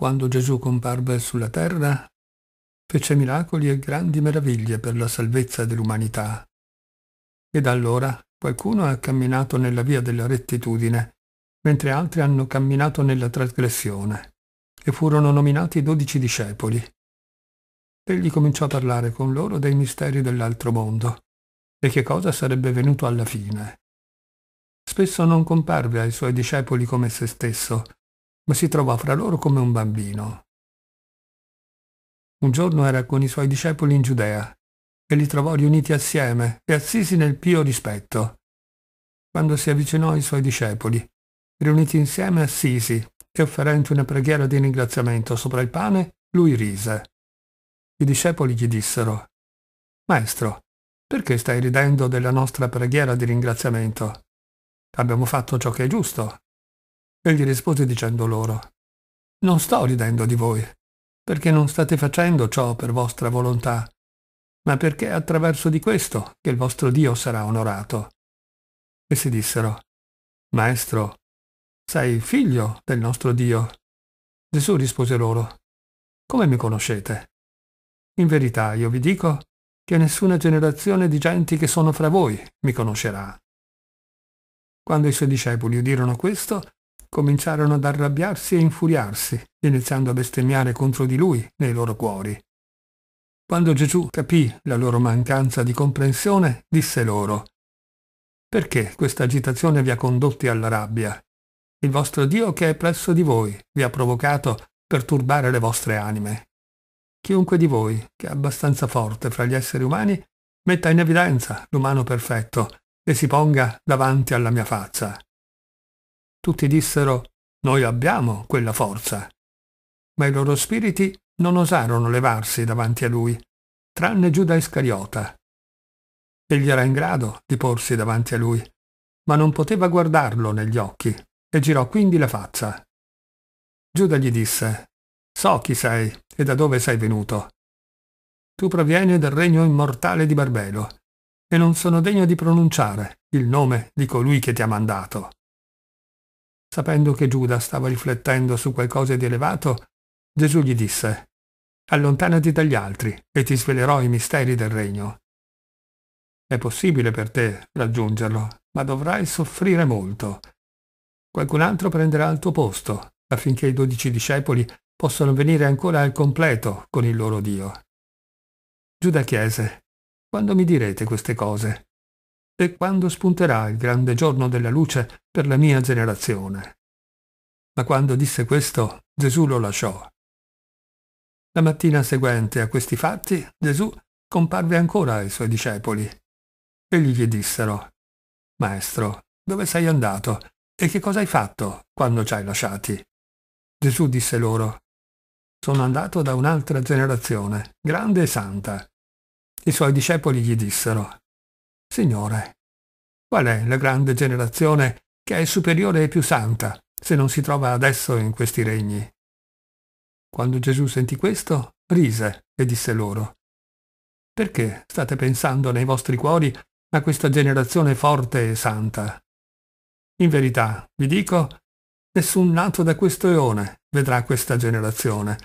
Quando Gesù comparve sulla terra, fece miracoli e grandi meraviglie per la salvezza dell'umanità. E da allora qualcuno ha camminato nella via della rettitudine, mentre altri hanno camminato nella trasgressione, e furono nominati dodici discepoli. Egli cominciò a parlare con loro dei misteri dell'altro mondo, e che cosa sarebbe venuto alla fine. Spesso non comparve ai suoi discepoli come se stesso, ma si trovò fra loro come un bambino. Un giorno era con i suoi discepoli in Giudea e li trovò riuniti assieme e assisi nel pio rispetto. Quando si avvicinò ai suoi discepoli, riuniti insieme assisi e offerenti una preghiera di ringraziamento sopra il pane, lui rise. I discepoli gli dissero, Maestro, perché stai ridendo della nostra preghiera di ringraziamento? Abbiamo fatto ciò che è giusto. Egli rispose dicendo loro, Non sto ridendo di voi, perché non state facendo ciò per vostra volontà, ma perché è attraverso di questo che il vostro Dio sarà onorato. Essi dissero, Maestro, sei figlio del nostro Dio. Gesù rispose loro, Come mi conoscete? In verità io vi dico che nessuna generazione di genti che sono fra voi mi conoscerà. Quando i suoi discepoli udirono questo, cominciarono ad arrabbiarsi e infuriarsi, iniziando a bestemmiare contro di lui nei loro cuori. Quando Gesù capì la loro mancanza di comprensione, disse loro, Perché questa agitazione vi ha condotti alla rabbia? Il vostro Dio che è presso di voi vi ha provocato per turbare le vostre anime. Chiunque di voi, che è abbastanza forte fra gli esseri umani, metta in evidenza l'umano perfetto e si ponga davanti alla mia faccia. Tutti dissero Noi abbiamo quella forza. Ma i loro spiriti non osarono levarsi davanti a lui, tranne Giuda Iscariota. Egli era in grado di porsi davanti a lui, ma non poteva guardarlo negli occhi e girò quindi la faccia. Giuda gli disse, So chi sei e da dove sei venuto. Tu provieni dal regno immortale di Barbelo, e non sono degno di pronunciare il nome di colui che ti ha mandato. Sapendo che Giuda stava riflettendo su qualcosa di elevato, Gesù gli disse, Allontanati dagli altri e ti svelerò i misteri del regno. È possibile per te raggiungerlo, ma dovrai soffrire molto. Qualcun altro prenderà il tuo posto, affinché i dodici discepoli possano venire ancora al completo con il loro Dio. Giuda chiese, quando mi direte queste cose? e quando spunterà il grande giorno della luce per la mia generazione. Ma quando disse questo, Gesù lo lasciò. La mattina seguente a questi fatti, Gesù comparve ancora ai suoi discepoli. Egli gli dissero, Maestro, dove sei andato e che cosa hai fatto quando ci hai lasciati? Gesù disse loro, Sono andato da un'altra generazione, grande e santa. I suoi discepoli gli dissero, Signore, qual è la grande generazione che è superiore e più santa, se non si trova adesso in questi regni? Quando Gesù sentì questo, rise e disse loro, Perché state pensando nei vostri cuori a questa generazione forte e santa? In verità, vi dico, nessun nato da questo eone vedrà questa generazione,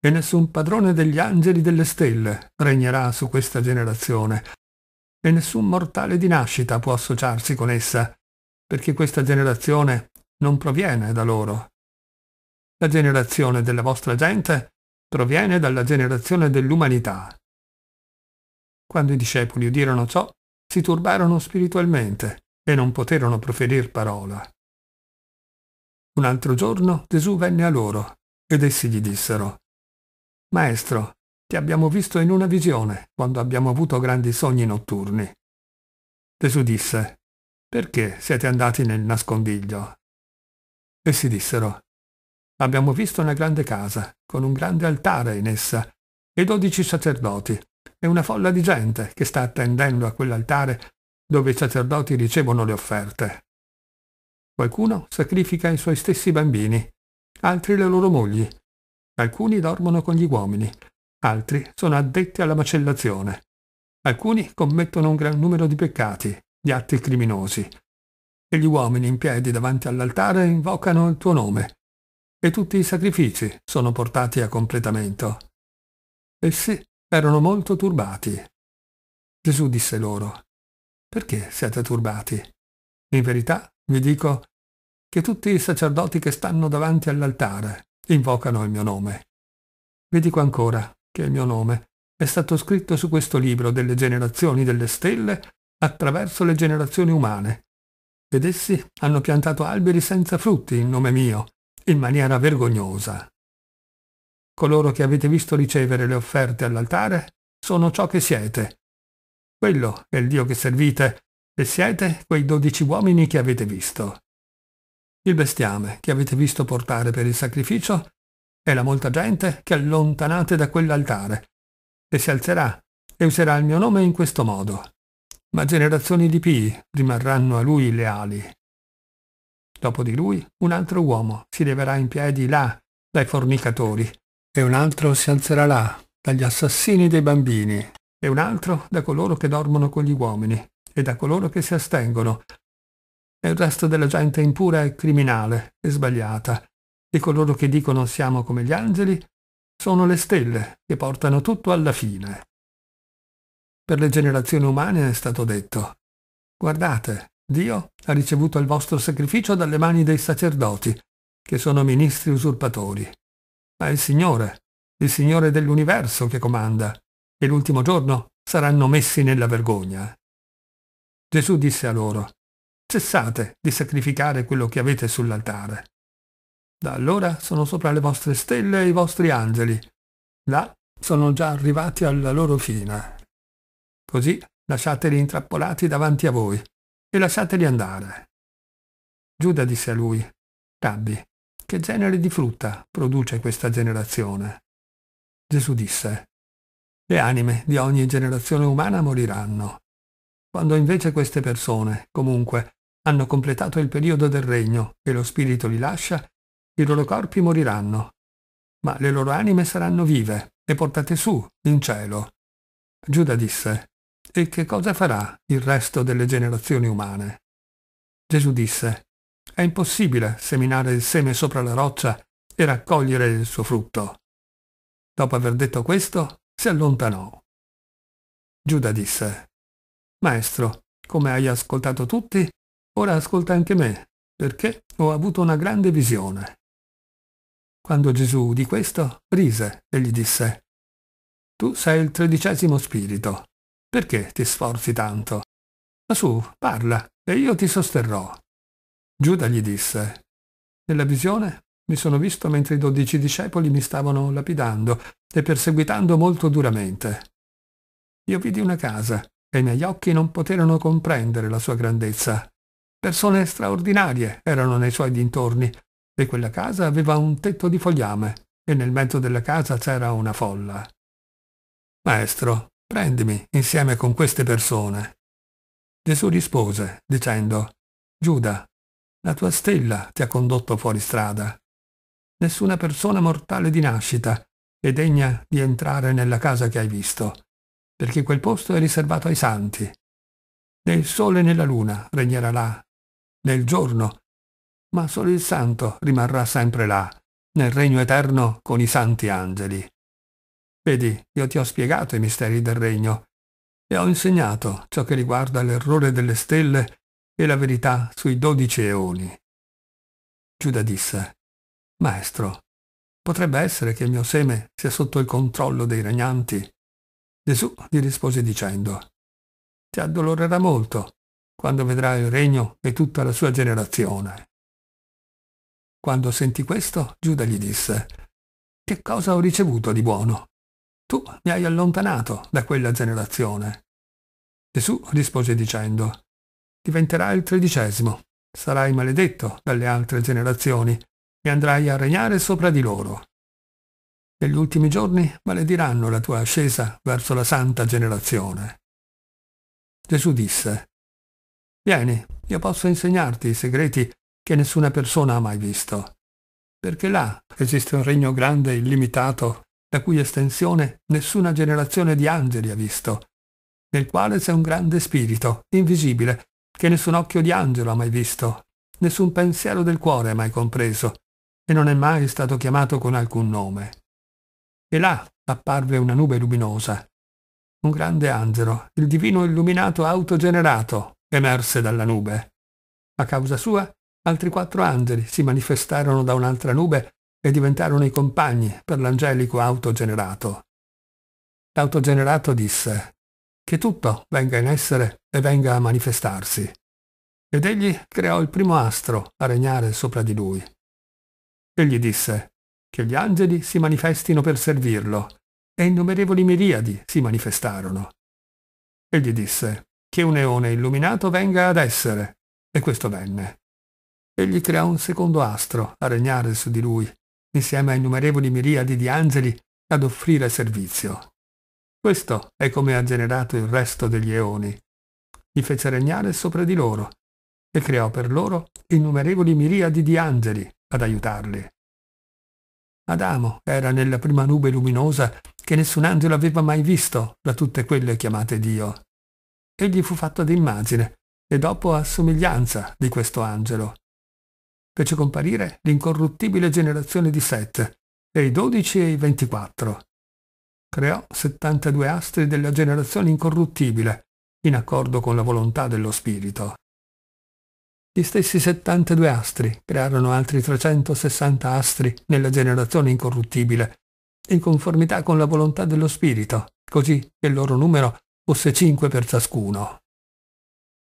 e nessun padrone degli angeli delle stelle regnerà su questa generazione e nessun mortale di nascita può associarsi con essa, perché questa generazione non proviene da loro. La generazione della vostra gente proviene dalla generazione dell'umanità. Quando i discepoli udirono ciò, si turbarono spiritualmente e non poterono proferir parola. Un altro giorno Gesù venne a loro ed essi gli dissero, Maestro, ti abbiamo visto in una visione, quando abbiamo avuto grandi sogni notturni. Gesù disse, Perché siete andati nel nascondiglio? Essi dissero, Abbiamo visto una grande casa, con un grande altare in essa, e dodici sacerdoti, e una folla di gente che sta attendendo a quell'altare dove i sacerdoti ricevono le offerte. Qualcuno sacrifica i suoi stessi bambini, altri le loro mogli, alcuni dormono con gli uomini, altri sono addetti alla macellazione. Alcuni commettono un gran numero di peccati, di atti criminosi. E gli uomini in piedi davanti all'altare invocano il tuo nome. E tutti i sacrifici sono portati a completamento. Essi erano molto turbati. Gesù disse loro, perché siete turbati? In verità vi dico che tutti i sacerdoti che stanno davanti all'altare invocano il mio nome. Vi dico ancora che è il mio nome, è stato scritto su questo libro delle generazioni delle stelle attraverso le generazioni umane. Ed essi hanno piantato alberi senza frutti in nome mio, in maniera vergognosa. Coloro che avete visto ricevere le offerte all'altare sono ciò che siete. Quello è il Dio che servite e siete quei dodici uomini che avete visto. Il bestiame che avete visto portare per il sacrificio e la molta gente che allontanate da quell'altare, e si alzerà e userà il mio nome in questo modo. Ma generazioni di pii rimarranno a lui leali. Dopo di lui un altro uomo si leverà in piedi là dai fornicatori, e un altro si alzerà là dagli assassini dei bambini, e un altro da coloro che dormono con gli uomini, e da coloro che si astengono, e il resto della gente impura è criminale e sbagliata, e coloro che dicono siamo come gli angeli sono le stelle che portano tutto alla fine. Per le generazioni umane è stato detto, guardate, Dio ha ricevuto il vostro sacrificio dalle mani dei sacerdoti, che sono ministri usurpatori. Ma è il Signore, il Signore dell'universo che comanda, e l'ultimo giorno saranno messi nella vergogna. Gesù disse a loro, cessate di sacrificare quello che avete sull'altare. Da allora sono sopra le vostre stelle e i vostri angeli. Là sono già arrivati alla loro fine. Così lasciateli intrappolati davanti a voi e lasciateli andare. Giuda disse a lui, Rabbi, che genere di frutta produce questa generazione? Gesù disse, le anime di ogni generazione umana moriranno. Quando invece queste persone, comunque, hanno completato il periodo del regno e lo Spirito li lascia, i loro corpi moriranno, ma le loro anime saranno vive e portate su in cielo. Giuda disse, E che cosa farà il resto delle generazioni umane? Gesù disse, È impossibile seminare il seme sopra la roccia e raccogliere il suo frutto. Dopo aver detto questo, si allontanò. Giuda disse, Maestro, come hai ascoltato tutti, ora ascolta anche me, perché ho avuto una grande visione. Quando Gesù udì questo, rise e gli disse, Tu sei il tredicesimo spirito, perché ti sforzi tanto? Ma su, parla, e io ti sosterrò. Giuda gli disse, Nella visione mi sono visto mentre i dodici discepoli mi stavano lapidando e perseguitando molto duramente. Io vidi una casa e i miei occhi non poterono comprendere la sua grandezza. Persone straordinarie erano nei suoi dintorni e quella casa aveva un tetto di fogliame e nel mezzo della casa c'era una folla. Maestro, prendimi insieme con queste persone. Gesù rispose, dicendo, Giuda, la tua stella ti ha condotto fuori strada. Nessuna persona mortale di nascita è degna di entrare nella casa che hai visto, perché quel posto è riservato ai santi. Nel sole e nella luna regnerà là, Nel il giorno ma solo il santo rimarrà sempre là, nel regno eterno con i santi angeli. Vedi, io ti ho spiegato i misteri del regno e ho insegnato ciò che riguarda l'errore delle stelle e la verità sui dodici eoni. Giuda disse, Maestro, potrebbe essere che il mio seme sia sotto il controllo dei regnanti. Gesù gli rispose dicendo, Ti addolorerà molto quando vedrai il regno e tutta la sua generazione. Quando sentì questo, Giuda gli disse, Che cosa ho ricevuto di buono? Tu mi hai allontanato da quella generazione. Gesù rispose dicendo, Diventerai il tredicesimo, sarai maledetto dalle altre generazioni e andrai a regnare sopra di loro. Negli ultimi giorni malediranno la tua ascesa verso la santa generazione. Gesù disse, Vieni, io posso insegnarti i segreti che nessuna persona ha mai visto. Perché là esiste un regno grande e illimitato, la cui estensione nessuna generazione di angeli ha visto, nel quale c'è un grande spirito, invisibile, che nessun occhio di angelo ha mai visto, nessun pensiero del cuore ha mai compreso, e non è mai stato chiamato con alcun nome. E là apparve una nube luminosa. Un grande angelo, il divino illuminato autogenerato, emerse dalla nube. A causa sua Altri quattro angeli si manifestarono da un'altra nube e diventarono i compagni per l'angelico autogenerato. L'autogenerato disse che tutto venga in essere e venga a manifestarsi. Ed egli creò il primo astro a regnare sopra di lui. Egli disse che gli angeli si manifestino per servirlo e innumerevoli miriadi si manifestarono. Egli disse che un eone illuminato venga ad essere e questo venne egli creò un secondo astro a regnare su di lui, insieme a innumerevoli miriadi di angeli ad offrire servizio. Questo è come ha generato il resto degli eoni. Li fece regnare sopra di loro e creò per loro innumerevoli miriadi di angeli ad aiutarli. Adamo era nella prima nube luminosa che nessun angelo aveva mai visto da tutte quelle chiamate Dio. Egli fu fatto ad immagine e dopo a somiglianza di questo angelo fece comparire l'incorruttibile generazione di Set, dei 12 i 24. Creò 72 astri della generazione incorruttibile, in accordo con la volontà dello spirito. Gli stessi 72 astri crearono altri 360 astri nella generazione incorruttibile, in conformità con la volontà dello spirito, così che il loro numero fosse 5 per ciascuno.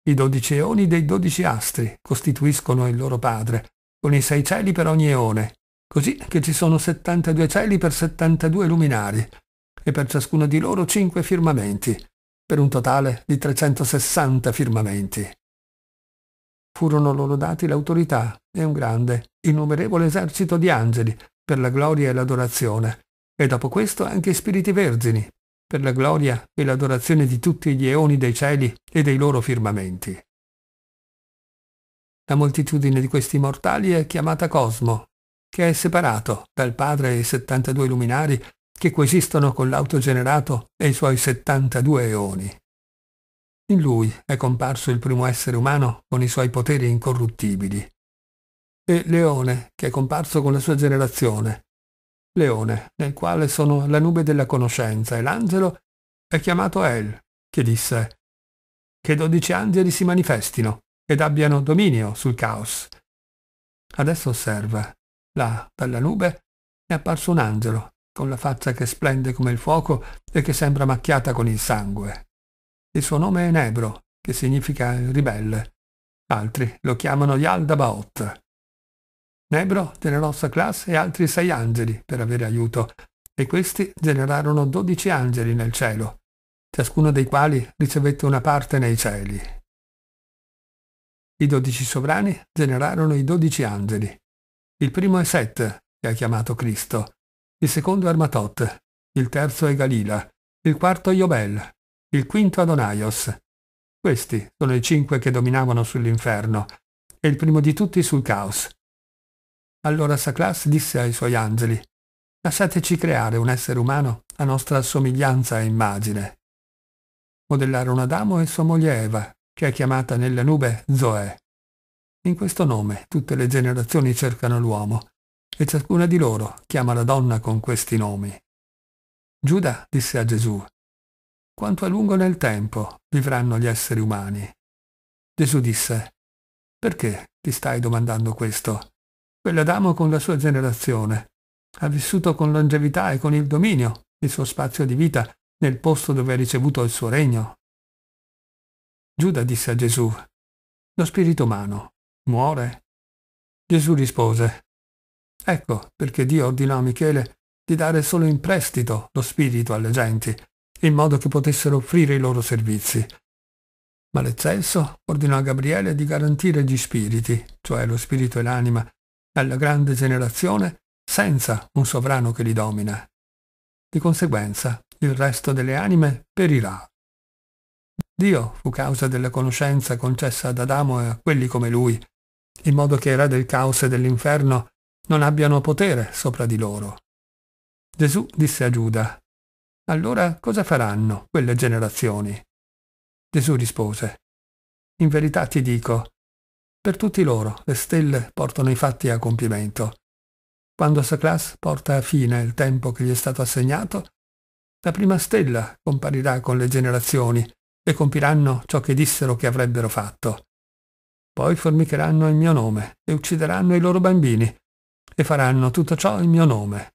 I dodici eoni dei dodici astri costituiscono il loro padre, con i sei cieli per ogni eone, così che ci sono 72 cieli per 72 luminari, e per ciascuno di loro cinque firmamenti, per un totale di 360 firmamenti. Furono loro dati l'autorità e un grande, innumerevole esercito di angeli, per la gloria e l'adorazione, e dopo questo anche spiriti vergini, per la gloria e l'adorazione di tutti gli eoni dei cieli e dei loro firmamenti. La moltitudine di questi mortali è chiamata cosmo, che è separato dal Padre e i 72 luminari che coesistono con l'autogenerato e i suoi 72 eoni. In lui è comparso il primo essere umano con i suoi poteri incorruttibili. E Leone, che è comparso con la sua generazione. Leone, nel quale sono la nube della conoscenza e l'angelo, è chiamato El, che disse che dodici angeli si manifestino ed abbiano dominio sul caos. Adesso osserva. Là, dalla nube, è apparso un angelo, con la faccia che splende come il fuoco e che sembra macchiata con il sangue. Il suo nome è Nebro, che significa ribelle. Altri lo chiamano Yaldabaoth. Nebro generò Class e altri sei angeli per avere aiuto, e questi generarono dodici angeli nel cielo, ciascuno dei quali ricevette una parte nei cieli. I dodici sovrani generarono i dodici angeli. Il primo è Set, che è chiamato Cristo. Il secondo è Armatot. Il terzo è Galila. Il quarto è Iobel. Il quinto è Adonaios. Questi sono i cinque che dominavano sull'inferno e il primo di tutti sul caos. Allora Saclas disse ai suoi angeli, lasciateci creare un essere umano a nostra somiglianza e immagine. Modellarono Adamo e sua moglie Eva che è chiamata nella nube Zoe. In questo nome tutte le generazioni cercano l'uomo, e ciascuna di loro chiama la donna con questi nomi. Giuda disse a Gesù, Quanto a lungo nel tempo vivranno gli esseri umani? Gesù disse, Perché ti stai domandando questo? Quell'Adamo con la sua generazione ha vissuto con longevità e con il dominio il suo spazio di vita nel posto dove ha ricevuto il suo regno, Giuda disse a Gesù, Lo spirito umano muore? Gesù rispose, Ecco perché Dio ordinò a Michele di dare solo in prestito lo spirito alle genti, in modo che potessero offrire i loro servizi. Ma l'eccesso ordinò a Gabriele di garantire gli spiriti, cioè lo spirito e l'anima, alla grande generazione senza un sovrano che li domina. Di conseguenza, il resto delle anime perirà Dio fu causa della conoscenza concessa ad Adamo e a quelli come lui, in modo che re del caos e dell'inferno non abbiano potere sopra di loro. Gesù disse a Giuda, Allora cosa faranno quelle generazioni? Gesù rispose, In verità ti dico, per tutti loro le stelle portano i fatti a compimento. Quando Saclas porta a fine il tempo che gli è stato assegnato, la prima stella comparirà con le generazioni e compiranno ciò che dissero che avrebbero fatto. Poi formicheranno il mio nome e uccideranno i loro bambini e faranno tutto ciò in mio nome.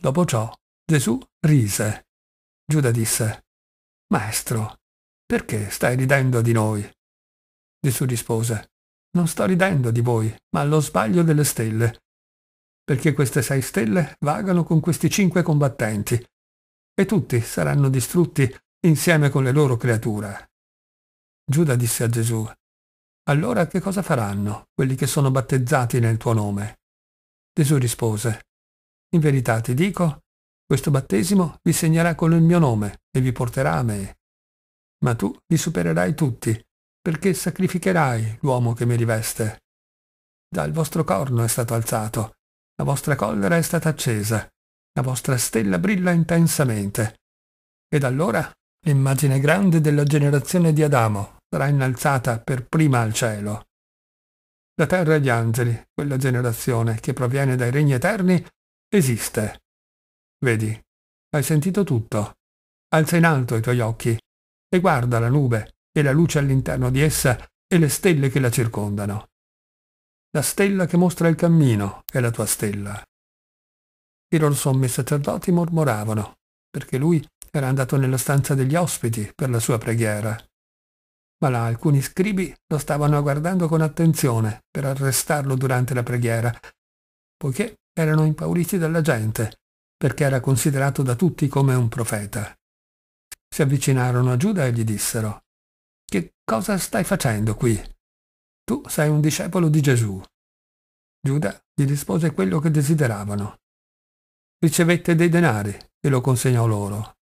Dopo ciò Gesù rise. Giuda disse, Maestro, perché stai ridendo di noi? Gesù rispose, Non sto ridendo di voi, ma allo sbaglio delle stelle, perché queste sei stelle vagano con questi cinque combattenti, e tutti saranno distrutti insieme con le loro creature. Giuda disse a Gesù, Allora che cosa faranno quelli che sono battezzati nel tuo nome? Gesù rispose, In verità ti dico, questo battesimo vi segnerà con il mio nome e vi porterà a me. Ma tu li supererai tutti, perché sacrificherai l'uomo che mi riveste. Già il vostro corno è stato alzato, la vostra collera è stata accesa, la vostra stella brilla intensamente. Ed allora L'immagine grande della generazione di Adamo sarà innalzata per prima al cielo. La terra e gli angeli, quella generazione che proviene dai regni eterni, esiste. Vedi, hai sentito tutto. Alza in alto i tuoi occhi e guarda la nube e la luce all'interno di essa e le stelle che la circondano. La stella che mostra il cammino è la tua stella. I loro sommi sacerdoti mormoravano, perché lui era andato nella stanza degli ospiti per la sua preghiera. Ma là alcuni scribi lo stavano guardando con attenzione per arrestarlo durante la preghiera, poiché erano impauriti dalla gente, perché era considerato da tutti come un profeta. Si avvicinarono a Giuda e gli dissero, Che cosa stai facendo qui? Tu sei un discepolo di Gesù. Giuda gli rispose quello che desideravano. Ricevette dei denari e lo consegnò loro.